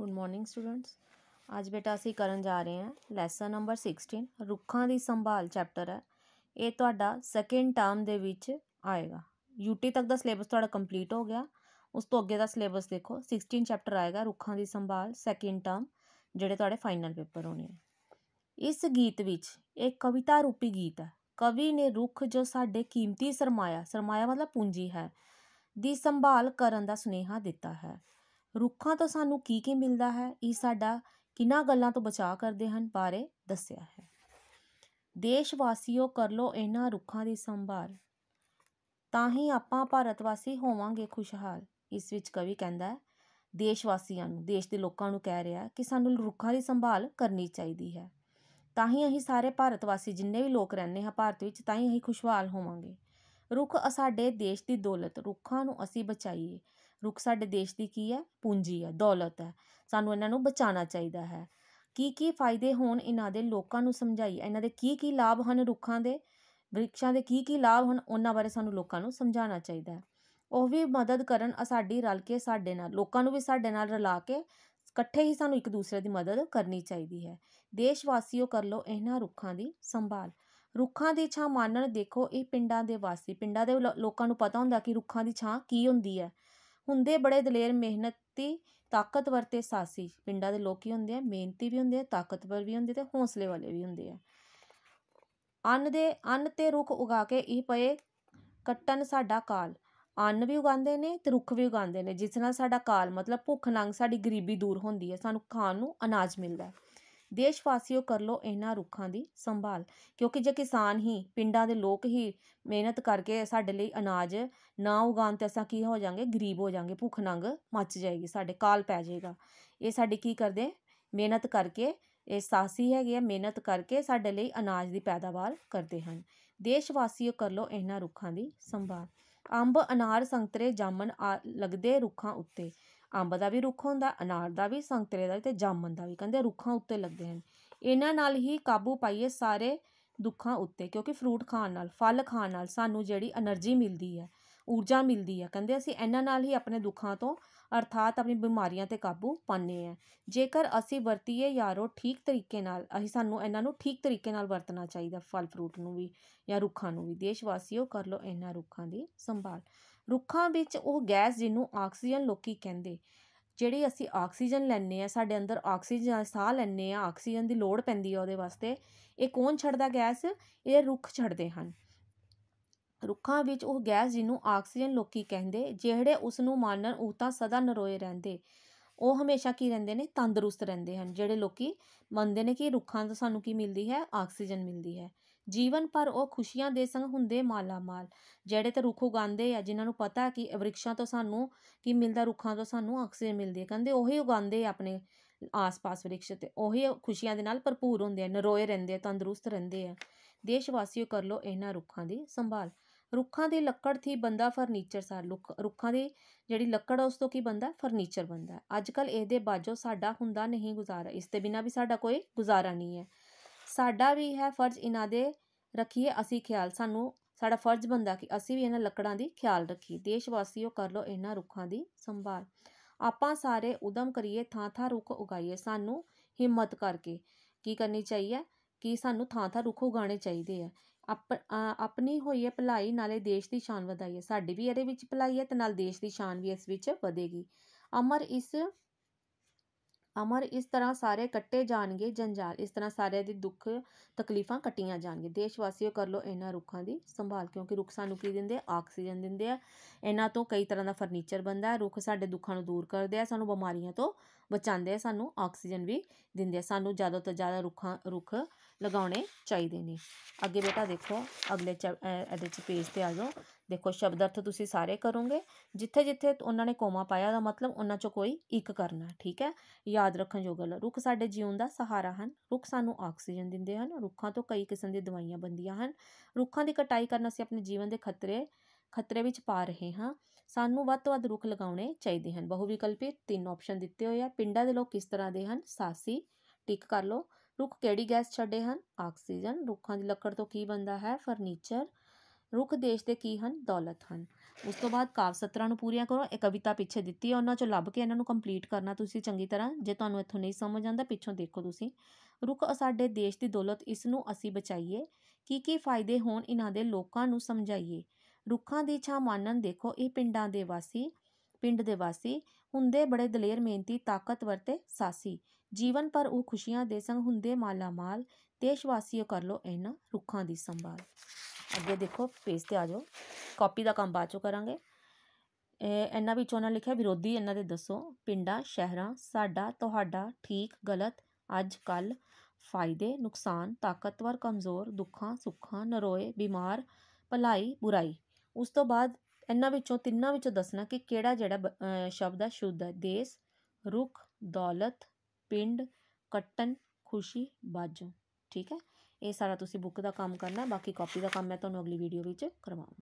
good morning students ਅੱਜ ਬੇਟਾ ਅਸੀਂ ਕਰਨ ਜਾ ਰਹੇ ਹਾਂ ਲੈਸਨ ਨੰਬਰ 16 ਰੁੱਖਾਂ ਦੀ ਸੰਭਾਲ ਚੈਪਟਰ ਹੈ ਇਹ ਤੁਹਾਡਾ ਸੈਕੰਡ ਟਰਮ ਦੇ ਵਿੱਚ ਆਏਗਾ ਯੂਟੀ ਤੱਕ ਦਾ ਸਿਲੇਬਸ ਤੁਹਾਡਾ ਕੰਪਲੀਟ ਹੋ ਗਿਆ ਉਸ ਤੋਂ ਅੱਗੇ ਦਾ ਸਿਲੇਬਸ ਦੇਖੋ 16 ਚੈਪਟਰ ਆਏਗਾ ਰੁੱਖਾਂ ਦੀ ਸੰਭਾਲ ਸੈਕੰਡ ਟਰਮ ਜਿਹੜੇ ਤੁਹਾਡੇ ਫਾਈਨਲ ਪੇਪਰ ਹੋਣੇ ਇਸ ਗੀਤ ਵਿੱਚ ਇੱਕ ਕਵਿਤਾ ਰੂਪੀ ਗੀਤ ਹੈ ਕਵੀ ਨੇ ਰੁੱਖ ਜੋ ਸਾਡੇ ਕੀਮਤੀ ਸਰਮਾਇਆ ਸਰਮਾਇਆ ਮਤਲਬ ਪੂੰਜੀ ਹੈ ਦੀ ਸੰਭਾਲ ਕਰਨ ਦਾ ਸੁਨੇਹਾ ਦਿੱਤਾ ਹੈ ਰੁੱਖਾਂ ਤੋਂ ਸਾਨੂੰ ਕੀ ਕੀ ਮਿਲਦਾ ਹੈ ਇਹ ਸਾਡਾ ਕਿੰਨਾ ਗੱਲਾਂ ਤੋਂ ਬਚਾ ਕਰਦੇ ਹਨ ਬਾਰੇ ਦੱਸਿਆ ਹੈ ਦੇਸ਼ ਵਾਸੀਓ ਕਰ ਲੋ ਇਹਨਾਂ ਰੁੱਖਾਂ ਦੀ ਸੰਭਾਲ ਤਾਂ ਹੀ ਆਪਾਂ ਭਾਰਤ ਵਾਸੀ ਹੋਵਾਂਗੇ ਖੁਸ਼ਹਾਲ ਇਸ ਵਿੱਚ ਕਵੀ ਕਹਿੰਦਾ ਹੈ ਦੇਸ਼ ਵਾਸੀਆਂ ਨੂੰ ਦੇਸ਼ ਦੇ ਲੋਕਾਂ ਨੂੰ ਕਹਿ ਰਿਹਾ ਕਿ ਸਾਨੂੰ ਰੁੱਖਾਂ ਦੀ ਸੰਭਾਲ ਕਰਨੀ ਚਾਹੀਦੀ ਹੈ ਤਾਂ ਹੀ ਅਸੀਂ ਸਾਰੇ ਭਾਰਤ ਵਾਸੀ ਜਿੰਨੇ ਵੀ ਲੋਕ ਰਹਿੰਦੇ ਹਾਂ ਭਾਰਤ ਵਿੱਚ ਤਾਂ ਹੀ ਅਸੀਂ ਖੁਸ਼ਹਾਲ ਹੋਵਾਂਗੇ ਰੁੱਖ ਸਾਡੇ ਦੇਸ਼ ਦੀ ਦੌਲਤ ਰੁੱਖਾਂ ਨੂੰ ਅਸੀਂ ਬਚਾਈਏ ਰੁੱਖ ਸਾਡੇ ਦੇਸ਼ ਦੀ ਕੀ ਹੈ ਪੂੰਜੀ ਹੈ ਦੌਲਤ ਹੈ ਸਾਨੂੰ ਇਹਨਾਂ ਨੂੰ ਬਚਾਉਣਾ ਚਾਹੀਦਾ ਹੈ ਕੀ ਕੀ ਫਾਇਦੇ ਹੋਣ ਇਹਨਾਂ ਦੇ ਲੋਕਾਂ ਨੂੰ ਸਮਝਾਈ ਇਹਨਾਂ ਦੇ ਕੀ ਕੀ ਲਾਭ ਹਨ ਰੁੱਖਾਂ ਦੇ ਵ੍ਰਿਕਸ਼ਾਂ ਦੇ ਕੀ ਕੀ ਲਾਭ ਹਨ ਉਹਨਾਂ ਬਾਰੇ ਸਾਨੂੰ ਲੋਕਾਂ ਨੂੰ ਸਮਝਾਉਣਾ ਚਾਹੀਦਾ ਹੈ ਉਹ ਵੀ ਮਦਦ ਕਰਨ ਸਾਡੀ ਰਲ ਕੇ ਸਾਡੇ ਨਾਲ ਲੋਕਾਂ ਨੂੰ ਵੀ ਸਾਡੇ ਨਾਲ ਰਲਾ ਕੇ ਇਕੱਠੇ ਹੀ ਸਾਨੂੰ ਇੱਕ ਦੂਸਰੇ ਦੀ ਮਦਦ ਕਰਨੀ ਚਾਹੀਦੀ ਹੈ ਦੇਸ਼ ਵਾਸੀਓ ਕਰ ਲੋ ਇਹਨਾਂ ਰੁੱਖਾਂ ਦੀ ਸੰਭਾਲ ਰੁੱਖਾਂ ਦੀ ਛਾਂ ਮਾਨਣ ਦੇਖੋ ਇਹ ਪਿੰਡਾਂ ਦੇ ਵਾਸੀ ਪਿੰਡਾਂ ਦੇ ਲੋਕਾਂ ਨੂੰ ਪਤਾ ਹੁੰਦਾ ਕਿ ਰੁੱਖਾਂ ਦੀ ਛਾਂ ਕੀ ਹੁੰਦੀ ਹੈ ਹੁੰਦੇ ਬੜੇ ਦਲੇਰ ਮਿਹਨਤੀ ਤਾਕਤਵਰ ਤੇ ਸਾਸੀ ਪਿੰਡਾਂ ਦੇ ਲੋਕੀ ਹੁੰਦੇ ਆ ਮਿਹਨਤੀ ਵੀ ਹੁੰਦੇ ਆ ਤਾਕਤਵਰ ਵੀ ਹੁੰਦੇ ਤੇ ਹੌਸਲੇ ਵਾਲੇ ਵੀ ਹੁੰਦੇ ਆ ਅੰਨ ਦੇ ਅੰਨ ਤੇ ਰੁੱਖ ਉਗਾ ਕੇ ਇਹ ਪਏ ਕੱਟਣ ਸਾਡਾ ਕਾਲ ਅੰਨ ਵੀ ਉਗਾਉਂਦੇ ਨੇ ਤੇ ਰੁੱਖ ਵੀ ਉਗਾਉਂਦੇ ਨੇ ਜਿਸ ਨਾਲ ਸਾਡਾ ਕਾਲ ਮਤਲਬ ਭੁੱਖ ਨੰਗ ਸਾਡੀ ਗਰੀਬੀ ਦੂਰ ਹੁੰਦੀ ਹੈ ਸਾਨੂੰ ਖਾਣ ਨੂੰ ਅਨਾਜ ਮਿਲਦਾ ਹੈ ਦੇਸ਼ ਵਾਸੀਓ ਕਰ ਲੋ ਇਹਨਾਂ ਰੁੱਖਾਂ ਦੀ ਸੰਭਾਲ ਕਿਉਂਕਿ ਜੇ ਕਿਸਾਨ ਹੀ ਪਿੰਡਾਂ ਦੇ ਲੋਕ ਹੀ ਮਿਹਨਤ ਕਰਕੇ ਸਾਡੇ ਲਈ ਅਨਾਜ ਨਾ ਉਗਾਣ ਤੇ ਅਸਾਂ ਕੀ ਹੋ ਜਾਾਂਗੇ ਗਰੀਬ ਹੋ ਜਾਾਂਗੇ ਭੁੱਖ ਨੰਗ ਮੱਚ ਜਾਏਗੀ ਸਾਡੇ ਕਾਲ ਪੈ ਜਾਏਗਾ ਇਹ ਸਾਡੇ ਕੀ ਕਰਦੇ ਮਿਹਨਤ ਕਰਕੇ ਇਹ ਸਾਸੀ ਹੈਗੇ ਆ ਮਿਹਨਤ ਕਰਕੇ ਸਾਡੇ ਲਈ ਅਨਾਜ ਦੀ ਪੈਦਾਵਾਰ ਕਰਦੇ ਹਨ ਦੇਸ਼ ਵਾਸੀਓ ਕਰ ਲੋ ਇਹਨਾਂ ਰੁੱਖਾਂ ਦੀ ਸੰਭਾਲ ਅੰਬ ਅਨਾਰ ਸੰਤਰੇ ਜਾਮਨ ਲੱਗਦੇ ਰੁੱਖਾਂ ਉੱਤੇ ਅੰਬ ਦਾ ਵੀ ਰੁੱਖ ਹੁੰਦਾ ਅਨਾਰ ਦਾ ਵੀ ਸੰਤਰੇ ਦਾ ਤੇ ਜਾਮਨ ਦਾ ਵੀ ਕਹਿੰਦੇ ਰੁੱਖਾਂ ਉੱਤੇ ਲੱਗਦੇ ਹਨ ਇਹਨਾਂ ਨਾਲ ਹੀ ਕਾਬੂ ਪਾਈਏ ਸਾਰੇ ਦੁੱਖਾਂ ਉੱਤੇ ਕਿਉਂਕਿ ਫਰੂਟ ਖਾਣ ਨਾਲ ਫਲ ਖਾਣ ਨਾਲ ਸਾਨੂੰ ਜਿਹੜੀ એનર્ਜੀ ਮਿਲਦੀ ਹੈ ਊਰਜਾ ਮਿਲਦੀ ਆ ਕਹਿੰਦੇ ਅਸੀਂ ਇਹਨਾਂ ਨਾਲ ਹੀ ਆਪਣੇ ਦੁੱਖਾਂ ਤੋਂ ਅਰਥਾਤ ਆਪਣੀ ਬਿਮਾਰੀਆਂ ਤੇ ਕਾਬੂ ਪਾਣੇ ਆ ਜੇਕਰ ਅਸੀਂ ਵਰਤੀਏ ਯਾਰੋ ਠੀਕ ਤਰੀਕੇ ਨਾਲ ਅਸੀਂ ਸਾਨੂੰ ਇਹਨਾਂ ਨੂੰ ਠੀਕ ਤਰੀਕੇ ਨਾਲ ਵਰਤਣਾ ਚਾਹੀਦਾ ਫਲ ਫਰੂਟ ਨੂੰ ਵੀ ਜਾਂ ਰੁੱਖਾਂ ਨੂੰ ਵੀ ਦੇਸ਼ ਵਾਸੀਓ ਕਰ ਲੋ ਇਹਨਾਂ ਰੁੱਖਾਂ ਦੀ ਸੰਭਾਲ ਰੁੱਖਾਂ ਵਿੱਚ ਉਹ ਗੈਸ ਜਿਹਨੂੰ ਆਕਸੀਜਨ ਲੋਕੀ ਕਹਿੰਦੇ ਜਿਹੜੀ ਅਸੀਂ ਆਕਸੀਜਨ ਲੈਂਦੇ ਆ ਸਾਡੇ ਅੰਦਰ ਆਕਸੀਜਨ ਸਾਹ ਲੈਂਦੇ ਆ ਆਕਸੀਜਨ ਦੀ ਲੋੜ ਪੈਂਦੀ ਆ ਉਹਦੇ ਵਾਸਤੇ ਇਹ ਕੌਣ ਛੱਡਦਾ ਗੈਸ ਇਹ ਰੁੱਖ ਛੱਡਦੇ ਹਨ ਰੁੱਖਾਂ ਵਿੱਚ ਉਹ ਗੈਸ ਜਿਹਨੂੰ ਆਕਸੀਜਨ ਲੋਕੀ ਕਹਿੰਦੇ ਜਿਹੜੇ ਉਸ ਨੂੰ ਮਾਨਣ ਉਹ ਤਾਂ ਸਦਾ ਨਰੋਏ ਰਹਿੰਦੇ ਉਹ ਹਮੇਸ਼ਾ ਕੀ ਰਹਿੰਦੇ ਨੇ ਤੰਦਰੁਸਤ ਰਹਿੰਦੇ ਹਨ ਜਿਹੜੇ ਲੋਕੀ ਮੰਨਦੇ ਨੇ ਕਿ ਰੁੱਖਾਂ ਤੋਂ ਸਾਨੂੰ ਕੀ ਮਿਲਦੀ ਹੈ ਆਕਸੀਜਨ ਮਿਲਦੀ ਹੈ ਜੀਵਨ ਪਰ ਉਹ ਖੁਸ਼ੀਆਂ ਦੇ ਸੰਗ ਹੁੰਦੇ ਮਾਲਾ ਮਾਲ ਜਿਹੜੇ ਤੇ ਰੁੱਖ ਉਗਾਉਂਦੇ ਆ ਜਿਨ੍ਹਾਂ ਨੂੰ ਪਤਾ ਹੈ ਕਿ ਵਰਿਕਸ਼ਾਂ ਤੋਂ ਸਾਨੂੰ ਕੀ ਮਿਲਦਾ ਰੁੱਖਾਂ ਤੋਂ ਸਾਨੂੰ ਆਕਸੀਜਨ ਮਿਲਦੀ ਹੈ ਕਹਿੰਦੇ ਉਹੀ ਉਗਾਉਂਦੇ ਆਪਣੇ ਆਸ-ਪਾਸ ਵਰਿਕਸ਼ ਤੇ ਉਹੀ ਖੁਸ਼ੀਆਂ ਦੇ ਨਾਲ ਭਰਪੂਰ ਹੁੰਦੇ ਆ ਨਰੋਏ ਰਹਿੰਦੇ ਆ ਤੰਦਰੁਸਤ ਰਹਿੰਦੇ ਆ ਦੇਸ਼ ਵਾਸੀਓ ਕਰ ਲੋ ਇਹਨਾਂ ਰੁੱਖਾਂ ਦੀ ਸੰਭਾਲ ਰੁੱਖਾਂ ਦੇ થી ਬੰਦਾ ਫਰਨੀਚਰ ਸਾਰ ਰੁੱਖਾਂ ਦੀ ਜਿਹੜੀ ਲੱਕੜ ਉਸ ਤੋਂ ਕੀ ਬੰਦਾ ਫਰਨੀਚਰ ਬੰਦਾ ਅੱਜ ਕੱਲ ਇਹਦੇ ਬਾਝੋ ਸਾਡਾ ਹੁੰਦਾ ਨਹੀਂ ਗੁਜ਼ਾਰਾ ਇਸ ਤੇ ਬਿਨਾ ਵੀ ਸਾਡਾ ਕੋਈ ਗੁਜ਼ਾਰਾ ਨਹੀਂ ਹੈ ਸਾਡਾ ਵੀ ਹੈ ਫਰਜ਼ ਇਹਨਾਂ ਦੇ ਰੱਖੀਏ ਅਸੀਂ ਖਿਆਲ ਸਾਨੂੰ ਸਾਡਾ ਫਰਜ਼ ਬੰਦਾ ਕਿ ਅਸੀਂ ਵੀ ਇਹਨਾਂ ਲੱਕੜਾਂ ਦੀ ਖਿਆਲ ਰੱਖੀਏ ਦੇਸ਼ ਵਾਸੀਓ ਕਰ ਲੋ ਇਹਨਾਂ ਰੁੱਖਾਂ ਦੀ ਸੰਭਾਲ ਆਪਾਂ ਸਾਰੇ ਉਦਮ ਕਰੀਏ ਥਾਂ ਥਾਂ ਰੁੱਖ ਉਗਾਈਏ ਸਾਨੂੰ ਹਿੰਮਤ ਕਰਕੇ ਕੀ ਕਰਨੀ ਚਾਹੀਏ ਕਿ ਸਾਨੂੰ ਥਾਂ ਥਾਂ ਰੁੱਖ ਉਗਾਉਣੇ ਚਾਹੀਦੇ ਆ ਆਪ ਆਪਣੀ ਹੋਈ ਹੈ ਭਲਾਈ ਨਾਲੇ ਦੇਸ਼ ਦੀ ਸ਼ਾਨ ਵਧਾਈ ਹੈ ਸਾਡੀ ਵੀ ਇਹਦੇ ਵਿੱਚ ਭਲਾਈ ਹੈ ਤੇ ਨਾਲ ਦੇਸ਼ ਦੀ ਸ਼ਾਨ ਵੀ ਇਸ ਵਿੱਚ ਵਧੇਗੀ ਅਮਰ ਇਸ ਅਮਰ ਇਸ ਤਰ੍ਹਾਂ ਸਾਰੇ ਕੱਟੇ ਜਾਣਗੇ ਜੰਜਾਲ ਇਸ ਤਰ੍ਹਾਂ ਸਾਰੇ ਦੇ ਦੁੱਖ ਤਕਲੀਫਾਂ ਕੱਟੀਆਂ ਜਾਣਗੇ ਦੇਸ਼ ਵਾਸੀਓ ਕਰ ਲੋ ਇਹਨਾਂ ਰੁੱਖਾਂ ਦੀ ਸੰਭਾਲ ਕਿਉਂਕਿ ਰੁੱਖ ਸਾਨੂੰ ਕੀ ਦਿੰਦੇ ਆ ਆਕਸੀਜਨ ਦਿੰਦੇ ਆ ਇਹਨਾਂ ਤੋਂ ਕਈ ਤਰ੍ਹਾਂ ਦਾ ਫਰਨੀਚਰ ਬਣਦਾ ਹੈ ਰੁੱਖ ਸਾਡੇ ਦੁੱਖਾਂ ਨੂੰ ਦੂਰ ਕਰਦੇ ਆ ਸਾਨੂੰ ਬਿਮਾਰੀਆਂ ਤੋਂ ਬਚਾਉਂਦੇ ਆ ਸਾਨੂੰ ਆਕਸੀਜਨ ਵੀ ਦਿੰਦੇ ਆ ਸਾਨੂੰ ਜ਼ਿਆਦਾ ਤੋਂ ਜ਼ਿਆਦਾ ਰੁੱਖਾਂ ਰੁੱਖ ਲਗਾਉਣੇ ਚਾਹੀਦੇ ਨੇ ਅੱਗੇ ਬੇਟਾ ਦੇਖੋ ਅਗਲੇ ਇਹਦੇ ਚ ਪੇਜ ਤੇ ਆ ਜਾਓ ਦੇਖੋ ਸ਼ਬਦ ਅਰਥ ਤੁਸੀਂ ਸਾਰੇ ਕਰੋਗੇ ਜਿੱਥੇ ਜਿੱਥੇ ਉਹਨਾਂ ਨੇ ਕੋਮਾ ਪਾਇਆ ਦਾ ਮਤਲਬ ਉਹਨਾਂ ਚੋਂ ਕੋਈ ਇੱਕ ਕਰਨਾ ਠੀਕ ਹੈ ਯਾਦ ਰੱਖਣ ਯੋਗ ਗੱਲ ਰੁੱਖ ਸਾਡੇ ਜੀਵਨ ਦਾ ਸਹਾਰਾ ਹਨ ਰੁੱਖ ਸਾਨੂੰ ਆਕਸੀਜਨ ਦਿੰਦੇ ਹਨ ਰੁੱਖਾਂ ਤੋਂ ਕਈ ਕਿਸਮ ਦੀਆਂ ਦਵਾਈਆਂ ਬੰਦੀਆਂ ਹਨ ਰੁੱਖਾਂ ਦੀ ਕਟਾਈ ਕਰਨ ਅਸੀਂ ਆਪਣੇ ਜੀਵਨ ਦੇ ਖਤਰੇ ਖਤਰੇ ਵਿੱਚ ਪਾ ਰਹੇ ਹਾਂ ਸਾਨੂੰ ਵੱਧ ਤੋਂ ਵੱਧ ਰੁੱਖ ਲਗਾਉਣੇ ਚਾਹੀਦੇ ਹਨ ਬਹੁ ਵਿਕਲਪੀ ਤਿੰਨ ਆਪਸ਼ਨ ਦਿੱਤੇ ਹੋਏ ਆ ਪਿੰਡਾਂ ਦੇ ਲੋਕ ਕਿਸ ਤਰ੍ਹਾਂ ਦੇ ਹਨ ਸਾਸੀ ਟਿਕ ਕਰ ਲਓ ਰੁੱਖ ਕਿਹੜੀ ਗੈਸ ਛੱਡੇ ਹਨ ਆਕਸੀਜਨ ਰੁੱਖਾਂ ਦੀ ਲੱਕੜ ਤੋਂ ਕੀ ਬਣਦਾ ਹੈ ਫਰਨੀਚਰ ਰੁੱਖ ਦੇਸ਼ ਦੇ ਕੀ ਹਨ ਦੌਲਤ ਹਨ ਉਸ ਤੋਂ ਬਾਅਦ ਕਾਵ ਸਤਰਾਂ ਨੂੰ ਪੂਰੀਆਂ ਕਰੋ ਇਹ ਕਵਿਤਾ ਪਿੱਛੇ ਦਿੱਤੀ ਹੈ ਉਹਨਾਂ ਚੋਂ ਲੱਭ ਕੇ ਇਹਨਾਂ ਨੂੰ ਕੰਪਲੀਟ ਕਰਨਾ ਤੁਸੀਂ ਚੰਗੀ ਤਰ੍ਹਾਂ ਜੇ ਤੁਹਾਨੂੰ ਇੱਥੋਂ ਨਹੀਂ ਸਮਝ ਆਉਂਦਾ ਪਿੱਛੋਂ ਦੇਖੋ ਤੁਸੀਂ ਰੁੱਖ ਸਾਡੇ ਦੇਸ਼ ਦੀ ਦੌਲਤ ਇਸ ਨੂੰ ਅਸੀਂ ਬਚਾਈਏ ਕੀ ਕੀ ਫਾਇਦੇ ਹੋਣ ਇਹਨਾਂ ਦੇ ਲੋਕਾਂ ਨੂੰ ਸਮਝਾਈਏ ਰੁੱਖਾਂ ਦੀ ਛਾਂ ਮਾਨਣ ਦੇਖੋ ਇਹ ਪਿੰਡਾਂ ਦੇ ਵਾਸੀ ਪਿੰਡ ਦੇ ਵਾਸੀ ਹੁੰਦੇ ਬੜੇ ਦਲੇਰ ਮਿਹਨਤੀ ਤਾਕਤਵਰ ਤੇ ਸਾਸੀ ਜੀਵਨ ਪਰ ਉਹ ਖੁਸ਼ੀਆਂ ਦੇ ਸੰਗ ਹੁੰਦੇ ਮਾਲਾ ਮਾਲ ਦੇਸ਼ ਵਾਸੀਓ ਕਰ ਲੋ ਇਹਨਾਂ ਰੁੱਖਾਂ ਦੀ ਸੰਭਾਲ ਅੱਗੇ ਦੇਖੋ ਪੇਜ ਤੇ ਆ ਜਾਓ ਕਾਪੀ ਦਾ ਕੰਮ ਬਾਅਦ ਚੋਂ ਕਰਾਂਗੇ ਇਹਨਾਂ ਵਿੱਚ ਉਹਨਾਂ ਲਿਖਿਆ ਵਿਰੋਧੀ ਇਹਨਾਂ ਦੇ ਦੱਸੋ ਪਿੰਡਾਂ ਸ਼ਹਿਰਾਂ ਸਾਡਾ ਤੁਹਾਡਾ ਠੀਕ ਗਲਤ ਅੱਜ ਕੱਲ ਫਾਇਦੇ ਨੁਕਸਾਨ ਤਾਕਤਵਰ ਕਮਜ਼ੋਰ ਦੁੱਖਾਂ ਸੁੱਖਾਂ ਨਰੋਏ ਬਿਮਾਰ ਭਲਾਈ ਬੁਰਾਈ ਉਸ ਤੋਂ ਬਾਅਦ ਇਹਨਾਂ ਵਿੱਚੋਂ ਤਿੰਨਾਂ ਵਿੱਚੋਂ ਦੱਸਣਾ ਕਿ ਕਿਹੜਾ ਜਿਹੜਾ ਸ਼ਬਦ ਆ ਸ਼ੁੱਧ ਹੈ ਦੇਸ ਰੁਖ ਦੌਲਤ ਪਿੰਡ ਕਟਨ ਖੁਸ਼ੀ ਬਾਜੋਂ ਠੀਕ ਹੈ ਇਹ ਸਾਰਾ ਤੁਸੀਂ ਬੁੱਕ ਦਾ ਕੰਮ ਕਰਨਾ ਬਾਕੀ ਕਾਪੀ ਦਾ ਕੰਮ ਮੈਂ ਤੁਹਾਨੂੰ ਅਗਲੀ ਵੀਡੀਓ ਵਿੱਚ ਕਰਵਾਉਂਗਾ